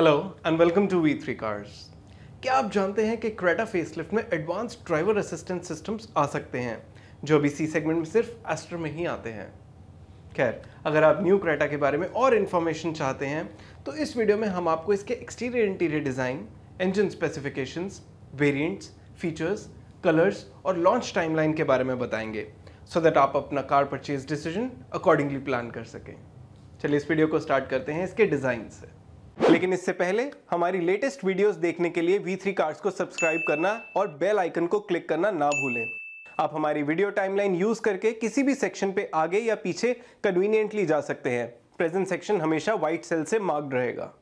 Hello and welcome to V three cars क्या आप जानते हैं कि क्रेटा फेसलिफ्ट में एडवांस ड्राइवर असिस्टेंट सिस्टम्स आ सकते हैं जो अभी सी सेगमेंट में सिर्फ एस्टर में ही आते हैं खैर अगर आप न्यू क्रेटा के बारे में और इन्फॉर्मेशन चाहते हैं तो इस वीडियो में हम आपको इसके exterior interior design engine specifications variants features colours और लॉन्च टाइमलाइन के बारे में बताएंगे सो so दैट आप अपना car purchase decision accordingly plan कर सकें चलिए इस वीडियो को स्टार्ट करते हैं इसके डिज़ाइन से लेकिन इससे पहले हमारी लेटेस्ट वीडियोस देखने के लिए V3 कार्ड्स को सब्सक्राइब करना और बेल आइकन को क्लिक करना ना भूलें आप हमारी वीडियो टाइमलाइन यूज करके किसी भी सेक्शन पे आगे या पीछे कन्वीनियंटली जा सकते हैं प्रेजेंट सेक्शन हमेशा व्हाइट सेल से मार्क्ड रहेगा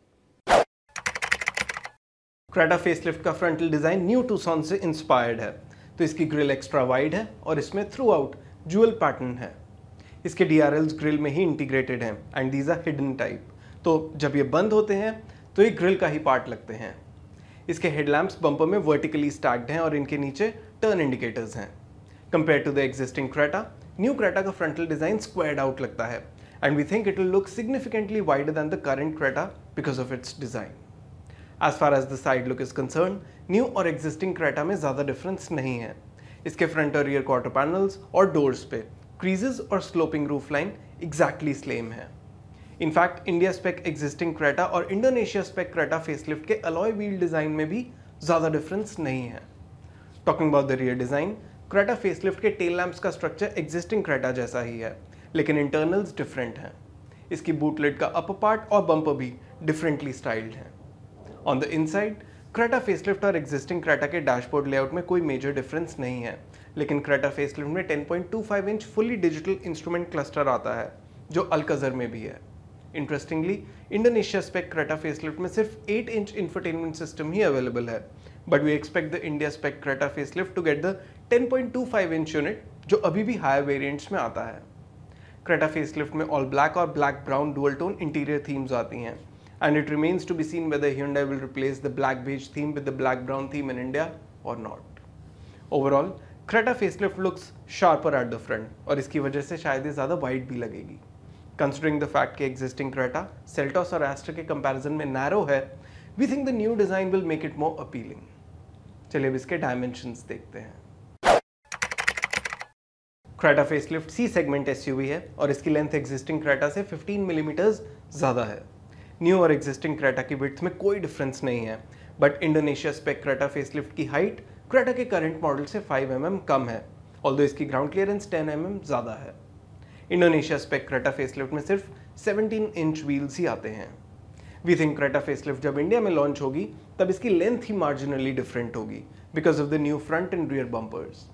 क्रेटा फेसलिफ्ट का फ्रंटल डिज़ाइन न्यू टूसॉन से इंस्पायर्ड है तो इसकी ग्रिल एक्स्ट्रा वाइड है और इसमें थ्रू आउट ज्वेल पैटर्न है इसके डी ग्रिल में ही इंटीग्रेटेड हैं and these are hidden type तो जब ये बंद होते हैं तो ये ग्रिल का ही पार्ट लगते हैं इसके हेडलैम्प्स बम्पर में वर्टिकली स्टैक्ड हैं और इनके नीचे टर्न इंडिकेटर्स हैं compare to the existing Creta new Creta का फ्रंटल डिजाइन स्क्वायर्ड आउट लगता है and we think it will look significantly wider than the current Creta because of its design as far as the side look is concern new और existing Creta में ज्यादा difference नहीं है इसके front और rear quarter panels और doors पे creases और sloping roof line exactly same है in fact India spec existing Creta और इंडोनेशिया स्पेक क्रेटा फेसलिफ्ट के अलॉय व्हील डिज़ाइन में भी ज़्यादा डिफरेंस नहीं है talking about the rear design Creta facelift के टेल लैम्प्स का स्ट्रक्चर एग्जिस्टिंग क्रेटा जैसा ही है लेकिन इंटरनल्स डिफरेंट हैं इसकी बूटलेट का अपर पार्ट और बम्पर भी डिफरेंटली स्टाइल्ड हैं on the inside Creta facelift और एग्जिस्टिंग क्रेटा के डैशबोर्ड लेआउट में कोई मेजर डिफरेंस नहीं है लेकिन क्रेटा फेसलिफ्ट में 10.25 inch fully digital instrument cluster आता है जो अलकजर में भी है interestingly Indonesia spec Creta facelift में सिर्फ 8 इंच इंफरटेनमेंट सिस्टम ही अवेलेबल है but we expect the India spec Creta facelift to get the 10.25 inch unit जो अभी भी हायर वेरिएंट्स में आता है क्रेटा फेसलिफ्ट में ऑल ब्लैक और black brown dual tone interior themes आती हैं and it remains to be seen whether Hyundai will replace the black beige theme with the black brown theme in India और not overall Creta facelift looks sharper at the front और इसकी वजह से शायद ये ज़्यादा वाइट भी लगेगी कंसिडरिंग द फैक्ट के एग्जिस्टिंग क्रेटा सेल्टॉस और एस्टर के कंपेरिजन में नैरो है we think the new design will make it more appealing चलिए अब इसके डायमेंशन देखते हैं Creta facelift C segment SUV है और इसकी लेंथ एग्जिस्टिंग क्रेटा से 15 मिलीमीटर्स mm ज़्यादा है न्यू और एग्जिस्टिंग क्रेटा की विड्थ में कोई डिफरेंस नहीं है but Indonesia spec Creta facelift की हाइट क्रेटा के करंट मॉडल से 5 एम mm कम है ऑल्दो इसकी ग्राउंड क्लियरेंस 10 एम mm ज़्यादा है इंडोनेशिया स्पेक क्रेटा फेसलिफ्ट में सिर्फ 17 इंच व्हील्स ही आते हैं वी थिंक क्रेटा फेसलिफ्ट जब इंडिया में लॉन्च होगी तब इसकी लेंथ ही मार्जिनली डिफरेंट होगी because of the new front and rear bumpers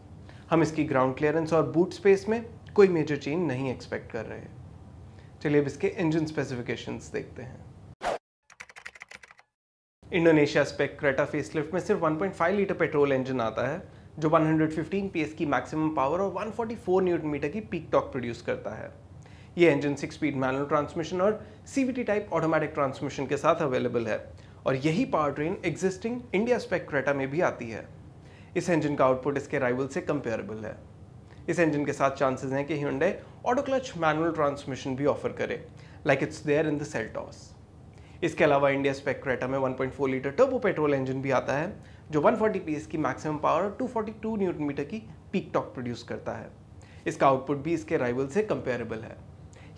हम इसकी ग्राउंड क्लियरेंस और बूट स्पेस में कोई मेजर चेंज नहीं एक्सपेक्ट कर रहे चलिए अब इसके इंजन स्पेसिफिकेशंस देखते हैं इंडोनेशिया स्पेक क्रेटा फेसलिफ्ट में सिर्फ 1.5 लीटर पेट्रोल इंजन आता है जो 115 पीएस की मैक्सिमम पावर और 144 न्यूटन मीटर की पीक टॉक प्रोड्यूस करता है ये engine six speed manual transmission और सीवीटी टाइप ऑटोमेटिक ट्रांसमिशन के साथ अवेलेबल है और यही power train existing India spec Creta में भी आती है इस इंजन का आउटपुट इसके राइवल से कंपेयरेबल है इस इंजन के साथ चांसेस हैं कि Hyundai auto clutch manual transmission भी ऑफर करे like it's there in the Seltos इसके अलावा इंडिया स्पेक क्रेटा में 1.4 लीटर टर्बो पेट्रोल इंजन भी आता है जो 140 फोर्टी की मैक्सिमम पावर 242 न्यूटन मीटर की पीक टॉक प्रोड्यूस करता है इसका आउटपुट भी इसके राइवल से कंपेरेबल है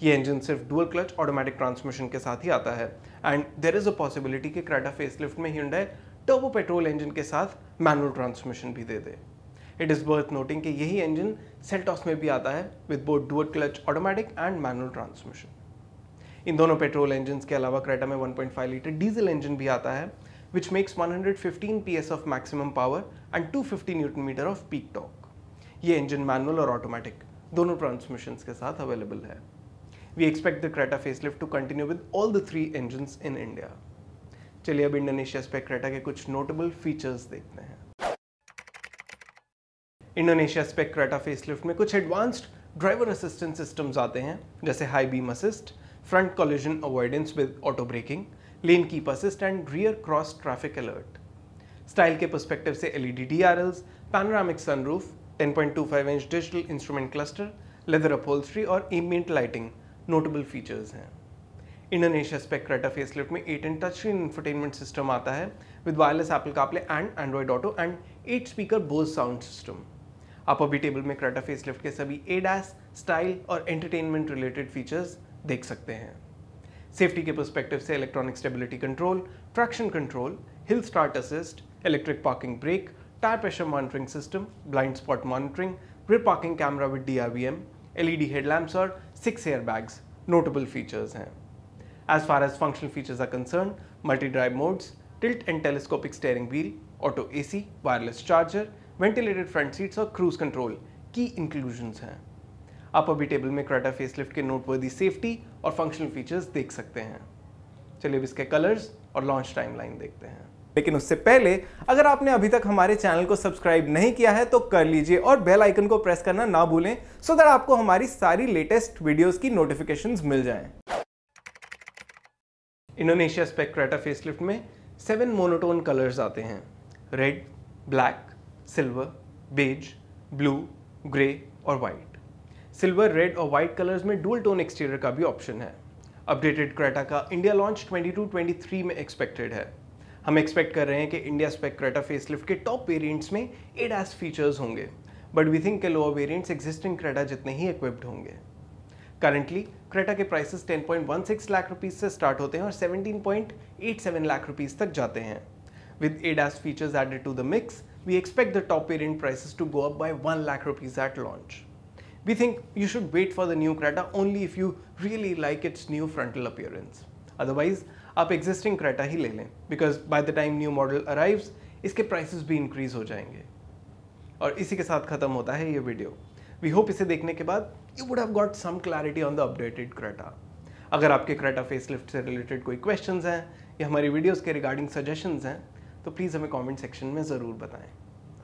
ये इंजन सिर्फ डुअल क्लच ऑटोमेटिक ट्रांसमिशन के साथ ही आता है and there is a possibility कि फेस लिफ्ट में तो टर्बो पेट्रोल इंजन के साथ मैनुअल ट्रांसमिशन भी दे दे इट इज़ बर्थ नोटिंग कि यही इंजन सेल्टॉस में भी आता है with both dual clutch automatic and manual transmission इन दोनों पेट्रोल इंजन के अलावा क्रेटा में 1.5 लीटर डीजल इंजन भी आता है which makes 115 PS of maximum power and 250 Newton meter of peak torque. ये इंजन मैनुअल और ऑटोमेटिक दोनों ट्रांसमिशंस के साथ अवेलेबल है we expect the Creta facelift to continue with all the three engine in India चलिए अब Indonesia spec Creta के कुछ नोटेबल फीचर्स देखते हैं इंडोनेशिया स्पेक क्रेटा फेसलिफ्ट में कुछ एडवांस्ड ड्राइवर असिस्टेंस सिस्टम्स आते हैं जैसे high beam assist front collision avoidance with auto braking lane keep assist and rear cross traffic alert style के पर्सपेक्टिव से LED D R Ls panoramic sunroof 10.25 inch digital instrument cluster leather upholstery और ambient lighting notable features हैं Indonesia स्पेक्ट्रेटा facelift में eight and touch screen infotainment system आता है with wireless Apple CarPlay and Android Auto and eight speaker Bose sound system आप अभी table में Creta facelift के सभी एडास स्टाइल और एंटरटेनमेंट रिलेटेड फीचर्स देख सकते हैं सेफ्टी के परस्पेक्टिव से electronic stability control traction control hill start assist electric parking brake tyre pressure monitoring system blind spot monitoring rear parking camera with D R V M L E D headlamps और six air bags notable features हैं as far as functional features are concerned multi drive modes tilt and telescopic steering wheel auto A C wireless charger ventilated front seats और cruise control की inclusions हैं आप अभी table में Creta facelift के noteworthy safety और functional features देख सकते हैं चलिए अब इसके कलर्स और लॉन्च टाइमलाइन देखते हैं लेकिन उससे पहले अगर आपने अभी तक हमारे चैनल को सब्सक्राइब नहीं किया है तो कर लीजिए और बेल आइकन को प्रेस करना ना भूलें सो दैट आपको हमारी सारी लेटेस्ट वीडियोस की नोटिफिकेशंस मिल जाएं। इंडोनेशिया स्पेक्ट्रेटा फेसलिफ्ट में सेवन मोनोटोन कलर्स आते हैं red black silver beige blue grey और वाइट सिल्वर रेड और वाइट कलर्स में डुअल टोन एक्सटीरियर का भी ऑप्शन है अपडेटेड क्रेटा का इंडिया लॉन्च 22-23 में एक्सपेक्टेड है हम एक्सपेक्ट कर रहे हैं कि इंडिया स्पेक क्रेटा फेसलिफ्ट के टॉप वेरिएंट्स में एस फीचर्स होंगे बट वी थिंक के लोअर वेरिएंट्स एग्जिस्टिंग क्रेटा जितने ही इक्विप्ड होंगे करंटली क्रेटा के प्राइसेस 10.16 लाख रुपीज से स्टार्ट होते हैं और 17.87 लाख रुपीज़ तक जाते हैं with ADAS features added to the mix we expect the top variant prices to go up by 1 lakh rupees at launch we think you should wait for the new Creta only if you really like its new frontal appearance. Otherwise, आप existing Creta ही ले लें because by the time new model arrives, इसके prices भी increase हो जाएंगे और इसी के साथ ख़त्म होता है ये वीडियो वी होप इसे देखने के बाद you would have got some clarity on the updated Creta अगर आपके क्रेटा फेसलिफ्ट से रिलेटेड कोई क्वेश्चंस हैं या हमारी वीडियोस के रिगार्डिंग सजेशंस हैं तो प्लीज़ हमें कमेंट सेक्शन में ज़रूर बताएं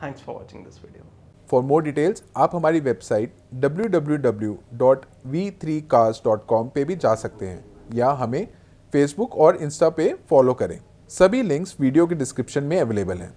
thanks for watching this video for more details आप हमारी वेबसाइट www.v3cars.com पे भी जा सकते हैं या हमें फेसबुक और इंस्टा पे फॉलो करें सभी लिंक्स वीडियो के डिस्क्रिप्शन में अवेलेबल हैं